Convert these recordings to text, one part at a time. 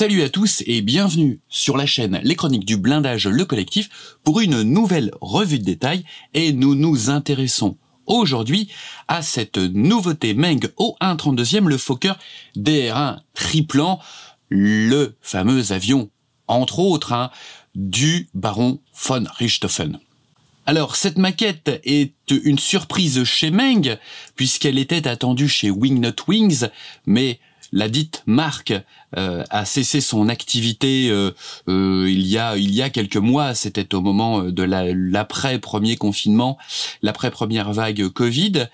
Salut à tous et bienvenue sur la chaîne Les Chroniques du Blindage Le Collectif pour une nouvelle revue de détail et nous nous intéressons aujourd'hui à cette nouveauté Meng O132e, le Fokker DR1 triplan, le fameux avion, entre autres, hein, du baron von Richthofen. Alors, cette maquette est une surprise chez Meng, puisqu'elle était attendue chez Wingnut Wings, mais la dite marque euh, a cessé son activité euh, euh, il y a il y a quelques mois. C'était au moment de l'après premier confinement, l'après première vague Covid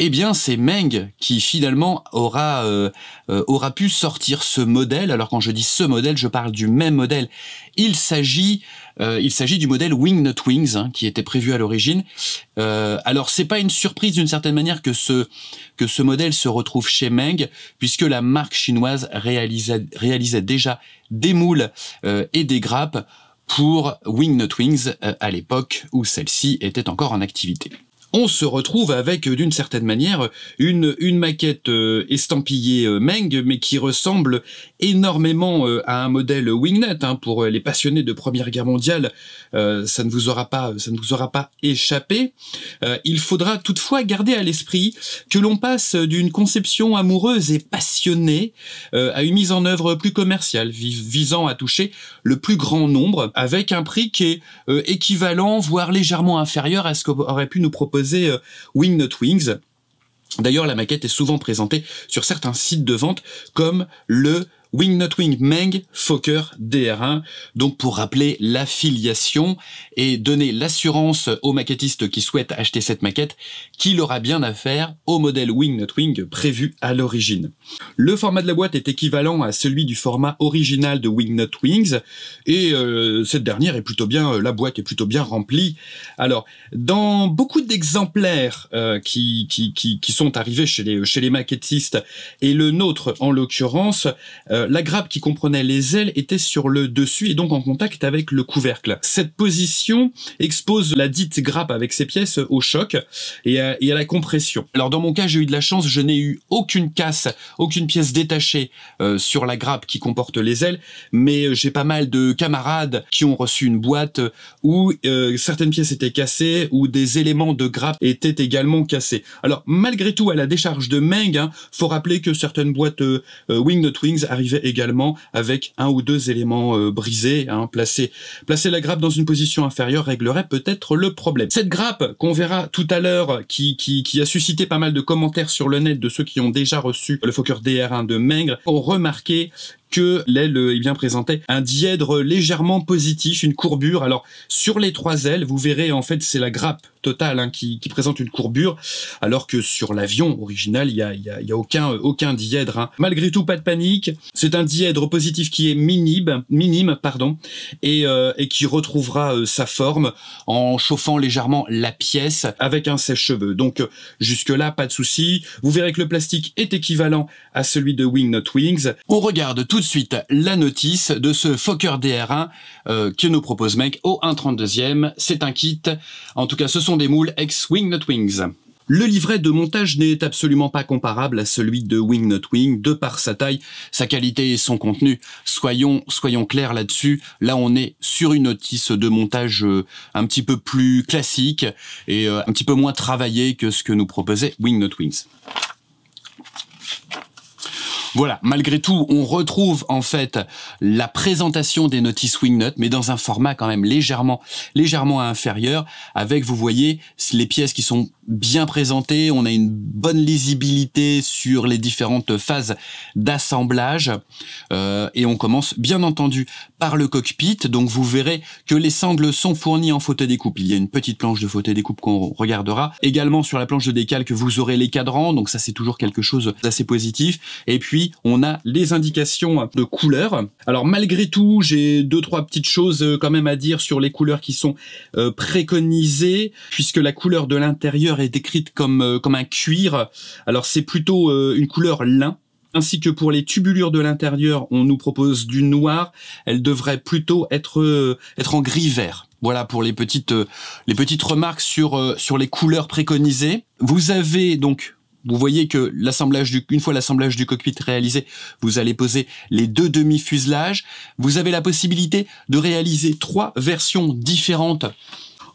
eh bien c'est Meng qui finalement aura euh, euh, aura pu sortir ce modèle. Alors quand je dis ce modèle, je parle du même modèle. Il s'agit euh, il s'agit du modèle Wingnut Wings hein, qui était prévu à l'origine. alors c'est pas une surprise d'une certaine manière que ce que ce modèle se retrouve chez Meng puisque la marque chinoise réalisait réalisait déjà des moules et des grappes pour Wingnut Wings à l'époque où celle-ci était encore en activité on se retrouve avec euh, d'une certaine manière une, une maquette euh, estampillée euh, Meng mais qui ressemble énormément à un modèle Wingnet hein, pour les passionnés de Première Guerre mondiale ça ne vous aura pas ça ne vous aura pas échappé il faudra toutefois garder à l'esprit que l'on passe d'une conception amoureuse et passionnée à une mise en œuvre plus commerciale visant à toucher le plus grand nombre avec un prix qui est équivalent voire légèrement inférieur à ce qu'aurait pu nous proposer euh, wingnut Wing Not Wings. D'ailleurs, la maquette est souvent présentée sur certains sites de vente comme le Wing Wing Meng Fokker DR1, donc pour rappeler l'affiliation et donner l'assurance aux maquettistes qui souhaitent acheter cette maquette qu'il aura bien affaire au modèle Wing Wing prévu à l'origine. Le format de la boîte est équivalent à celui du format original de Wing Wings et euh, cette dernière est plutôt bien, euh, la boîte est plutôt bien remplie. Alors, dans beaucoup d'exemplaires euh, qui, qui, sont arrivés chez les, chez les maquettistes et le nôtre en l'occurrence, euh, la grappe qui comprenait les ailes était sur le dessus et donc en contact avec le couvercle. Cette position expose la dite grappe avec ses pièces au choc et à, la compression. Alors dans mon cas, j'ai eu de la chance, je n'ai eu aucune casse, aucune pièce détachée euh, sur la grappe qui comporte les ailes, mais euh, j'ai pas mal de camarades qui ont reçu une boîte où certaines pièces étaient cassées, ou des éléments de grappe étaient également cassés. Alors malgré tout, à la décharge de Meng, hein, faut rappeler que certaines boîtes Wingnut Wings arrivent également avec un ou deux éléments euh, brisés. Hein. placer, placer la grappe dans une position inférieure réglerait peut-être le problème. Cette grappe qu'on verra tout à l'heure, qui, qui, a suscité pas mal de commentaires sur le net de ceux qui ont déjà reçu le Fokker DR1 de Maigre, ont remarqué que l'aile euh, eh bien présentait un dièdre légèrement positif, une courbure. Alors sur les trois ailes, vous verrez en fait c'est la grappe totale hein, qui, présente une courbure, alors que sur l'avion original il y a, y, y a, aucun euh, aucun dièdre. Hein. Malgré tout, pas de panique. C'est un dièdre positif qui est minime, minime pardon, et, euh, qui retrouvera sa forme en chauffant légèrement la pièce avec un sèche-cheveux. Donc jusque là pas de souci. Vous verrez que le plastique est équivalent à celui de Wing Wings. On regarde tout de suite la notice de ce Fokker DR1 euh, que nous propose Mec au 1.32e. C'est un kit. En tout cas, ce sont des moules ex-Wing Not Wings. Le livret de montage n'est absolument pas comparable à celui de Wing Not Wing de par sa taille, sa qualité et son contenu. Soyons, soyons clairs là-dessus. Là, on est sur une notice de montage euh, un petit peu plus classique et euh, un petit peu moins travaillée que ce que nous proposait Wing Not Wings. Voilà, malgré tout, on retrouve en fait la présentation des notices Wingnut, mais dans un format quand même légèrement, légèrement inférieur, avec, vous voyez, les pièces qui sont bien présenté, on a une bonne lisibilité sur les différentes phases d'assemblage euh, et on commence bien entendu par le cockpit. Donc vous verrez que les sangles sont fournies en fauteuil découpe Il y a une petite planche de fauteuil découpe qu'on regardera. Également sur la planche de décalque, vous aurez les cadrans, donc ça c'est toujours quelque chose d'assez positif. Et puis on a les indications de couleurs. Alors malgré tout, j'ai deux trois petites choses euh, quand même à dire sur les couleurs qui sont euh, préconisées puisque la couleur de l'intérieur est décrite comme, euh, comme un cuir. Alors c'est plutôt euh, une couleur lin, ainsi que pour les tubulures de l'intérieur, on nous propose du noir. Elle devrait plutôt être euh, être en gris vert. Voilà pour les petites les petites remarques sur sur les couleurs préconisées. Vous avez donc vous voyez que l'assemblage une fois l'assemblage du cockpit réalisé, vous allez poser les deux demi-fuselages. Vous avez la possibilité de réaliser trois versions différentes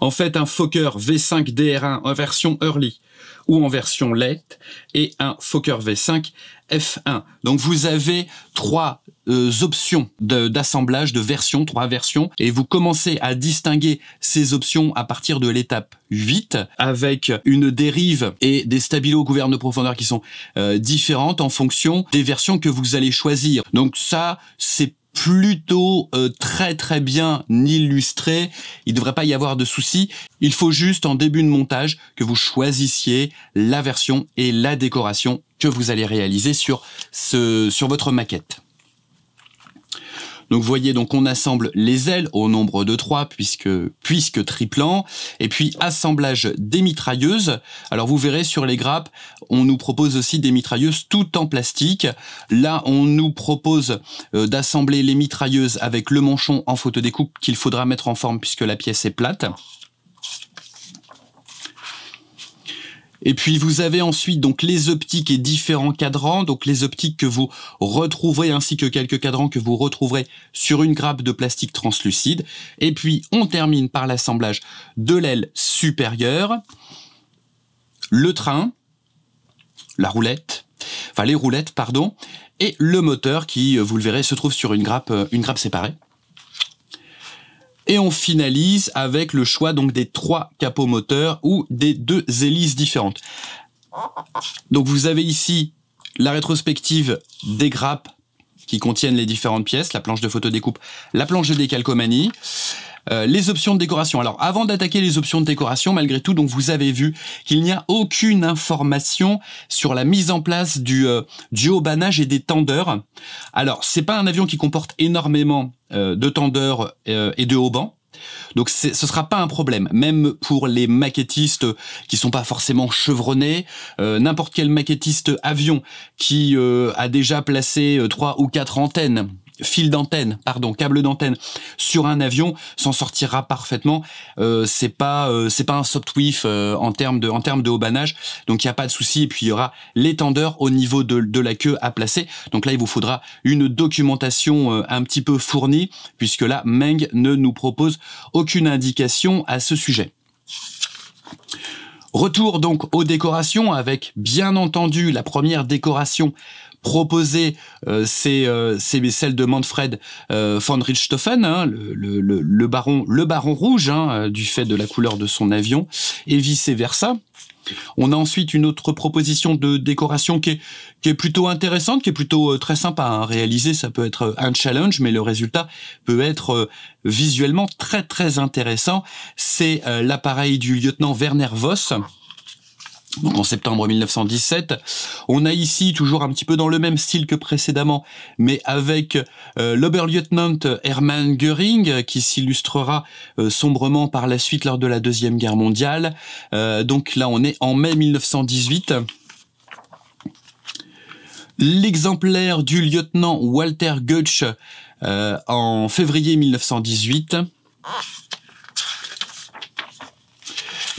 en fait, un Fokker V5 DR1 en version early ou en version late et un Fokker V5 F1. Donc vous avez trois euh, options d'assemblage, de, versions, trois versions, et vous commencez à distinguer ces options à partir de l'étape 8, avec une dérive et des stabilos gouverne de profondeur qui sont euh, différentes en fonction des versions que vous allez choisir. Donc ça, c'est plutôt euh, très très bien illustré. Il ne devrait pas y avoir de souci. Il faut juste en début de montage que vous choisissiez la version et la décoration que vous allez réaliser sur, ce, sur votre maquette. Donc vous voyez, donc on assemble les ailes au nombre de trois, puisque, puisque triplant, et puis assemblage des mitrailleuses. Alors vous verrez sur les grappes, on nous propose aussi des mitrailleuses tout en plastique. Là, on nous propose euh, d'assembler les mitrailleuses avec le manchon en photodécoupe qu'il faudra mettre en forme puisque la pièce est plate. Et puis vous avez ensuite donc les optiques et différents cadrans, donc les optiques que vous retrouverez ainsi que quelques cadrans que vous retrouverez sur une grappe de plastique translucide. Et puis on termine par l'assemblage de l'aile supérieure, le train, la roulette, enfin les roulettes pardon, et le moteur qui, euh, vous le verrez, se trouve sur une grappe, euh, une grappe séparée. Et on finalise avec le choix donc des trois capots moteurs ou des deux hélices différentes. Donc vous avez ici la rétrospective des grappes qui contiennent les différentes pièces, la planche de photo découpe, la planche de décalcomanie. Euh, les options de décoration. Alors, avant d'attaquer les options de décoration, malgré tout, donc vous avez vu qu'il n'y a aucune information sur la mise en place du, euh, du haut et des tendeurs. Alors, c'est pas un avion qui comporte énormément euh, de tendeurs et de haubans. Donc ce sera pas un problème, même pour les maquettistes qui sont pas forcément chevronnés. N'importe quel maquettiste avion qui a déjà placé trois ou quatre antennes fil d'antenne, pardon, câble d'antenne sur un avion s'en sortira parfaitement. Euh, c'est pas euh, c'est pas un soft euh, en termes de en de haubanage, donc il n'y a pas de souci. Et puis il y aura l'étendeur au niveau de, de la queue à placer. Donc là, il vous faudra une documentation un petit peu fournie, puisque là, Meng ne nous propose aucune indication à ce sujet. Retour donc aux décorations avec bien entendu la première décoration proposer euh, c'est euh, celle de Manfred euh, von Richthofen, hein, le, baron le baron rouge hein, euh, du fait de la couleur de son avion et vice versa. On a ensuite une autre proposition de décoration qui est, qui est plutôt intéressante, qui est plutôt très sympa à réaliser. Ça peut être un challenge, mais le résultat peut être visuellement très très intéressant. C'est l'appareil du lieutenant Werner Voss, donc en septembre 1917. On a ici, toujours un petit peu dans le même style que précédemment, mais avec euh, l'Oberlieutenant Hermann Göring, qui s'illustrera euh, sombrement par la suite lors de la Deuxième Guerre mondiale. Euh, donc là, on est en mai 1918. L'exemplaire du lieutenant Walter Goetsch en février 1918.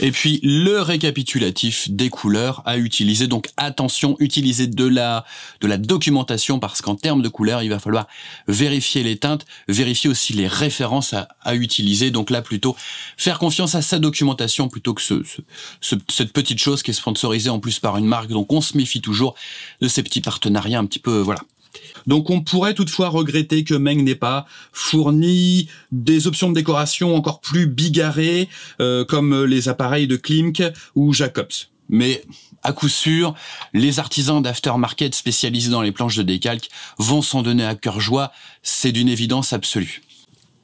Et puis le récapitulatif des couleurs à utiliser. Donc attention, utilisez de la, de la documentation parce qu'en termes de couleurs, il va falloir vérifier les teintes, vérifier aussi les références à, utiliser. Donc là, plutôt faire confiance à sa documentation plutôt que ce, ce, cette petite chose qui est sponsorisée en plus par une marque. Donc on se méfie toujours de ces petits partenariats un petit peu, voilà, donc on pourrait toutefois regretter que Meng n'ait pas fourni des options de décoration encore plus bigarrées euh, comme les appareils de Klimk ou Jacobs. Mais à coup sûr, les artisans d'aftermarket spécialisés dans les planches de décalque vont s'en donner à cœur joie, c'est d'une évidence absolue.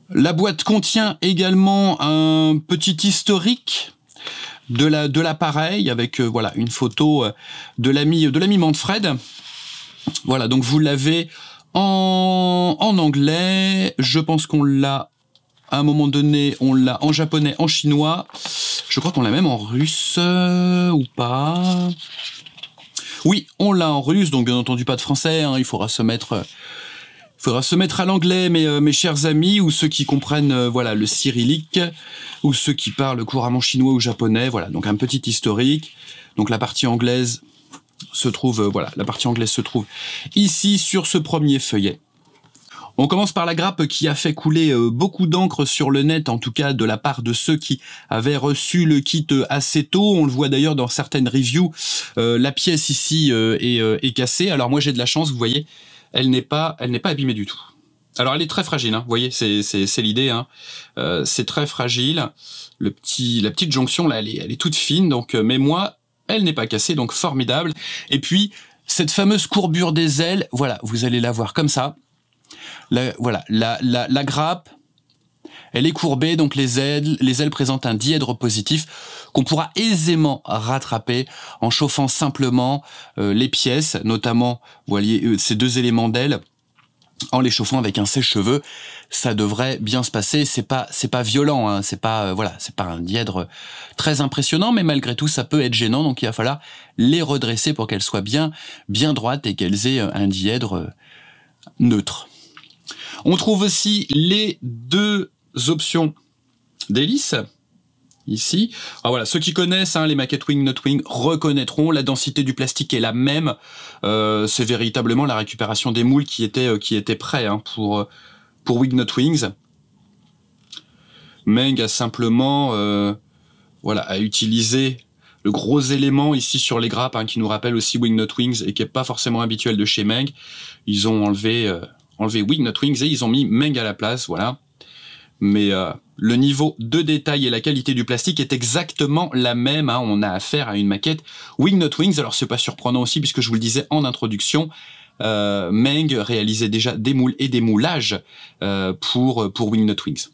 La boîte contient également un petit historique de l'appareil avec euh, voilà une photo euh, de de l'ami Manfred voilà, donc vous l'avez en, en anglais. Je pense qu'on l'a à un moment donné, on l'a en japonais, en chinois. Je crois qu'on l'a même en russe euh, ou pas. Oui, on l'a en russe, donc bien entendu pas de français. Hein. il faudra se mettre, faudra se mettre à l'anglais, mes, euh, mes chers amis, ou ceux qui comprennent, euh, voilà, le cyrillique, ou ceux qui parlent couramment chinois ou japonais. Voilà, donc un petit historique. Donc la partie anglaise se trouve, euh, voilà, la partie anglaise se trouve ici sur ce premier feuillet. On commence par la grappe qui a fait couler euh, beaucoup d'encre sur le net, en tout cas de la part de ceux qui avaient reçu le kit euh, assez tôt. On le voit d'ailleurs dans certaines reviews, la pièce ici est, cassée. Alors moi j'ai de la chance, vous voyez, elle n'est pas, elle n'est pas abîmée du tout. Alors elle est très fragile, hein. vous voyez, c'est l'idée. Hein. c'est très fragile. Le petit, la petite jonction là, elle est, elle est toute fine. Donc, mais moi, elle n'est pas cassée, donc formidable. Et puis, cette fameuse courbure des ailes, voilà, vous allez la voir comme ça. voilà, la, la, la grappe, elle est courbée, donc les ailes, les ailes présentent un dièdre positif qu'on pourra aisément rattraper en chauffant simplement euh, les pièces, notamment, vous voyez, euh, ces deux éléments d'ailes en les chauffant avec un sèche-cheveux, ça devrait bien se passer. C'est pas c'est pas violent, hein. c'est pas euh, voilà, c'est pas un dièdre très impressionnant, mais malgré tout ça peut être gênant. Donc il va falloir les redresser pour qu'elles soient bien bien droites et qu'elles aient euh, un dièdre euh, neutre. On trouve aussi les deux options d'hélices ici. Alors ah, voilà, ceux qui connaissent hein, les maquettes wing not wing reconnaîtront la densité du plastique est la même. Euh, c'est véritablement la récupération des moules qui était euh, qui était prêt hein, pour euh, pour wing not wings. Meng a simplement euh, voilà a utilisé le gros élément ici sur les grappes hein, qui nous rappelle aussi wing not wings et qui n'est pas forcément habituel de chez Meng. Ils ont enlevé enlevé wing not wings et ils ont mis Meng à la place. Voilà, mais le niveau de détail et la qualité du plastique est exactement la même. Hein. On a affaire à une maquette Wingnut Wings. Alors c'est pas surprenant aussi puisque je vous le disais en introduction. Euh, Meng réalisait déjà des moules et des moulages euh, pour, pour Wingnut Wings.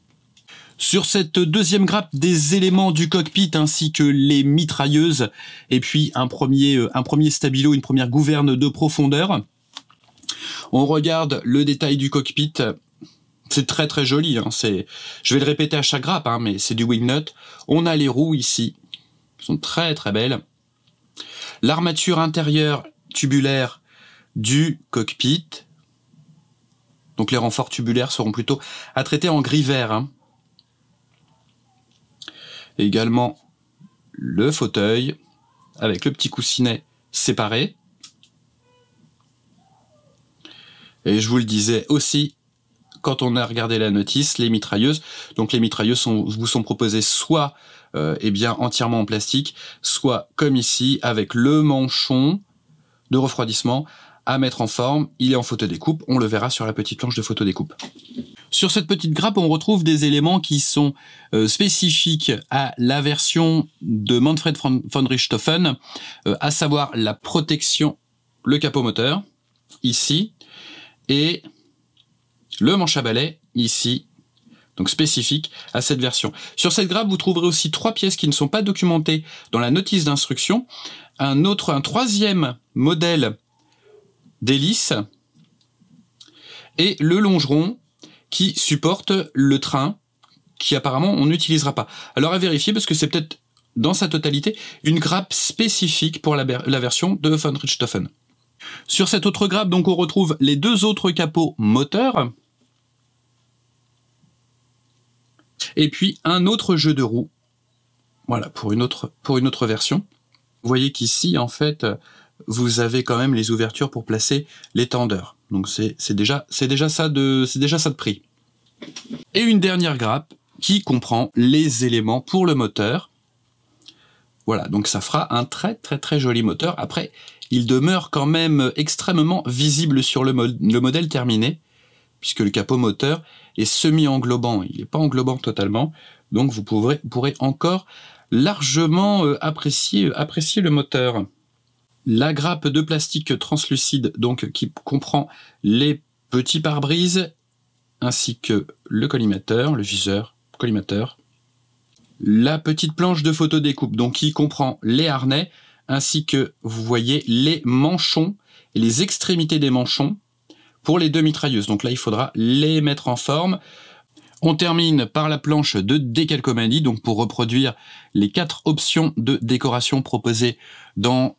Sur cette deuxième grappe, des éléments du cockpit ainsi que les mitrailleuses et puis un premier, euh, un premier stabilo, une première gouverne de profondeur. On regarde le détail du cockpit c'est très très joli. Hein, je vais le répéter à chaque grappe, hein, mais c'est du wingnut. On a les roues ici, Elles sont très très belles. L'armature intérieure tubulaire du cockpit. Donc les renforts tubulaires seront plutôt à traiter en gris vert. Hein. Également le fauteuil avec le petit coussinet séparé. Et je vous le disais aussi, quand on a regardé la notice, les mitrailleuses. Donc les mitrailleuses sont, vous sont proposées soit euh, eh bien entièrement en plastique, soit comme ici avec le manchon de refroidissement à mettre en forme. Il est en photo découpe. on le verra sur la petite planche de photo découpe. Sur cette petite grappe, on retrouve des éléments qui sont euh, spécifiques à la version de Manfred von Richthofen, euh, à savoir la protection, le capot moteur, ici, et le manche à balai, ici, donc spécifique à cette version. Sur cette grappe, vous trouverez aussi trois pièces qui ne sont pas documentées dans la notice d'instruction. Un autre, un troisième modèle d'hélice et le longeron qui supporte le train qui apparemment on n'utilisera pas. Alors à vérifier parce que c'est peut-être dans sa totalité une grappe spécifique pour la, version de von Richthofen. Sur cette autre grappe, donc, on retrouve les deux autres capots moteurs, Et puis un autre jeu de roues, voilà, pour une autre, pour une autre version. Vous voyez qu'ici, en fait, vous avez quand même les ouvertures pour placer les tendeurs. Donc c'est déjà, ça de, déjà ça de prix. Et une dernière grappe qui comprend les éléments pour le moteur. Voilà, donc ça fera un très très très joli moteur. Après, il demeure quand même extrêmement visible sur le modèle terminé, puisque le capot moteur semi-englobant, il n'est pas englobant totalement, donc vous pourrez, encore largement euh, euh, apprécier, le moteur. La grappe de plastique translucide, donc qui comprend les petits pare brises ainsi que le collimateur, le viseur, collimateur. La petite planche de photo découpe donc qui comprend les harnais ainsi que vous voyez les manchons et les extrémités des manchons pour les deux mitrailleuses. Donc là, il faudra les mettre en forme. On termine par la planche de décalcomanie, donc pour reproduire les quatre options de décoration proposées dans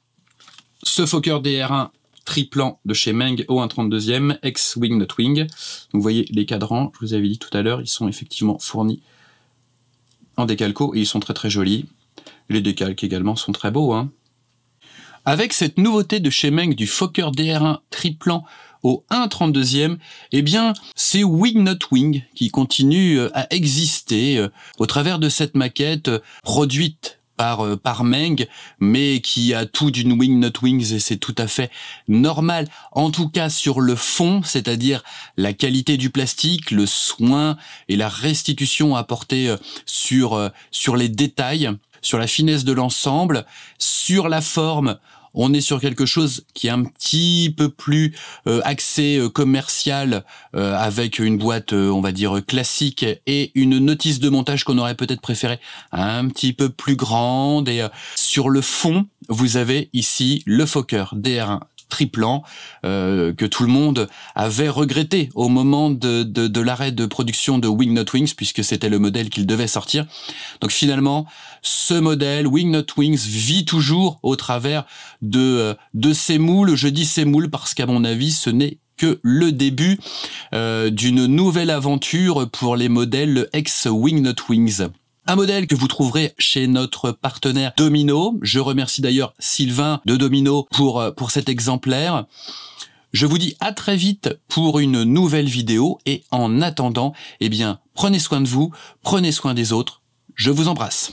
ce Fokker DR1 triplan de chez Meng au 132e, ex-wing not wing. vous voyez les cadrans, je vous avais dit tout à l'heure, ils sont effectivement fournis en décalco et ils sont très très jolis. Les décalques également sont très beaux. Hein. Avec cette nouveauté de chez Meng du Fokker DR1 triplan au 1.32e, eh bien, c'est Wing Not Wing qui continue euh, à exister euh, au travers de cette maquette euh, produite par, par Meng, mais qui a tout d'une Wing Not Wings et c'est tout à fait normal. En tout cas sur le fond, c'est-à-dire la qualité du plastique, le soin et la restitution apportée sur, sur les détails, sur la finesse de l'ensemble, sur la forme, on est sur quelque chose qui est un petit peu plus euh, axé euh, commercial euh, avec une boîte on va dire classique et une notice de montage qu'on aurait peut-être préféré un petit peu plus grande et sur le fond vous avez ici le Fokker DR1 triplant euh, que tout le monde avait regretté au moment de, de, l'arrêt de production de Wing Not Wings, puisque c'était le modèle qu'il devait sortir. Donc finalement, ce modèle, Wing Not Wings, vit toujours au travers de, euh, de ces moules. Je dis ces moules parce qu'à mon avis, ce n'est que le début euh, d'une nouvelle aventure pour les modèles ex-Wing Not Wings un modèle que vous trouverez chez notre partenaire Domino. Je remercie d'ailleurs Sylvain de Domino pour, euh, pour cet exemplaire. Je vous dis à très vite pour une nouvelle vidéo et en attendant, eh bien, prenez soin de vous, prenez soin des autres. Je vous embrasse.